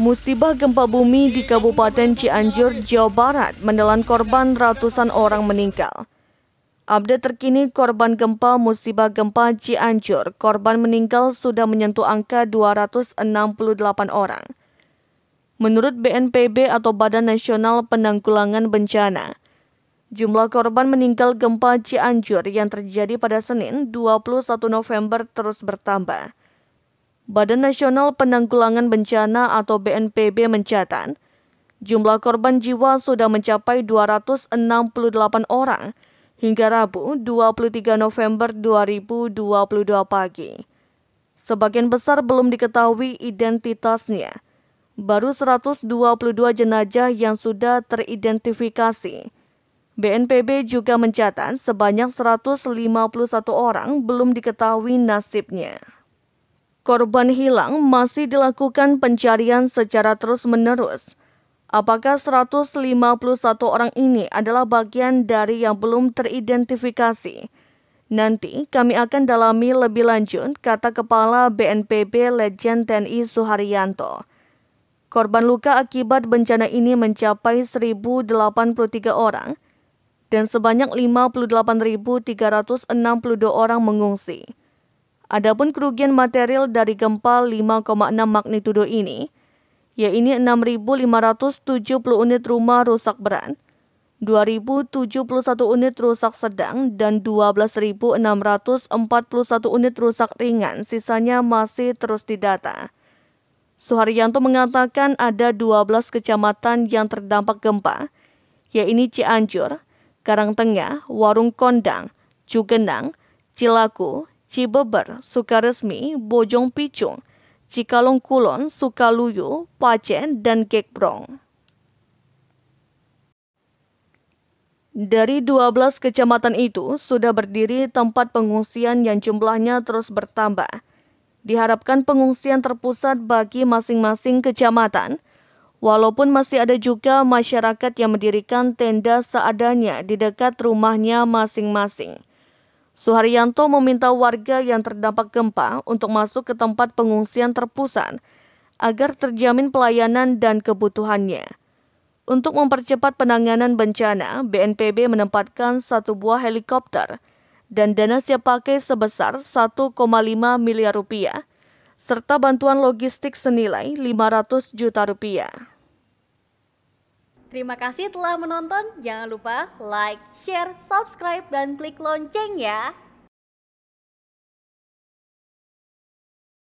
Musibah gempa bumi di Kabupaten Cianjur, Jawa Barat menelan korban ratusan orang meninggal. Update terkini korban gempa musibah gempa Cianjur, korban meninggal sudah menyentuh angka 268 orang. Menurut BNPB atau Badan Nasional Penanggulangan Bencana, Jumlah korban meninggal gempa Cianjur yang terjadi pada Senin 21 November terus bertambah. Badan Nasional Penanggulangan Bencana atau BNPB mencatat, jumlah korban jiwa sudah mencapai 268 orang hingga Rabu 23 November 2022 pagi. Sebagian besar belum diketahui identitasnya. Baru 122 jenazah yang sudah teridentifikasi BNPB juga mencatat sebanyak 151 orang belum diketahui nasibnya. Korban hilang masih dilakukan pencarian secara terus-menerus. Apakah 151 orang ini adalah bagian dari yang belum teridentifikasi? Nanti kami akan dalami lebih lanjut, kata Kepala BNPB Legend TNI Suharyanto. Korban luka akibat bencana ini mencapai 1.083 orang, dan sebanyak 58.362 orang mengungsi. Adapun kerugian material dari gempa 5,6 magnitudo ini, yaitu 6.570 unit rumah rusak berat, 2.071 unit rusak sedang, dan 12.641 unit rusak ringan, sisanya masih terus didata. Suharyanto mengatakan ada 12 kecamatan yang terdampak gempa, yaitu Cianjur, Karangtengah, Warung Kondang, Cugenang, Cilaku, Cibeber, Sukaresmi, Bojong Picung, Cikalong Kulon, Sukaluyu, Pacen, dan Gekbrong. Dari 12 kecamatan itu sudah berdiri tempat pengungsian yang jumlahnya terus bertambah. Diharapkan pengungsian terpusat bagi masing-masing kecamatan – Walaupun masih ada juga masyarakat yang mendirikan tenda seadanya di dekat rumahnya masing-masing. Suharyanto meminta warga yang terdampak gempa untuk masuk ke tempat pengungsian terpusat agar terjamin pelayanan dan kebutuhannya. Untuk mempercepat penanganan bencana, BNPB menempatkan satu buah helikopter dan dana siap pakai sebesar 1,5 miliar rupiah serta bantuan logistik senilai 500 juta rupiah. Terima kasih telah menonton. Jangan lupa like, share, subscribe, dan klik lonceng ya.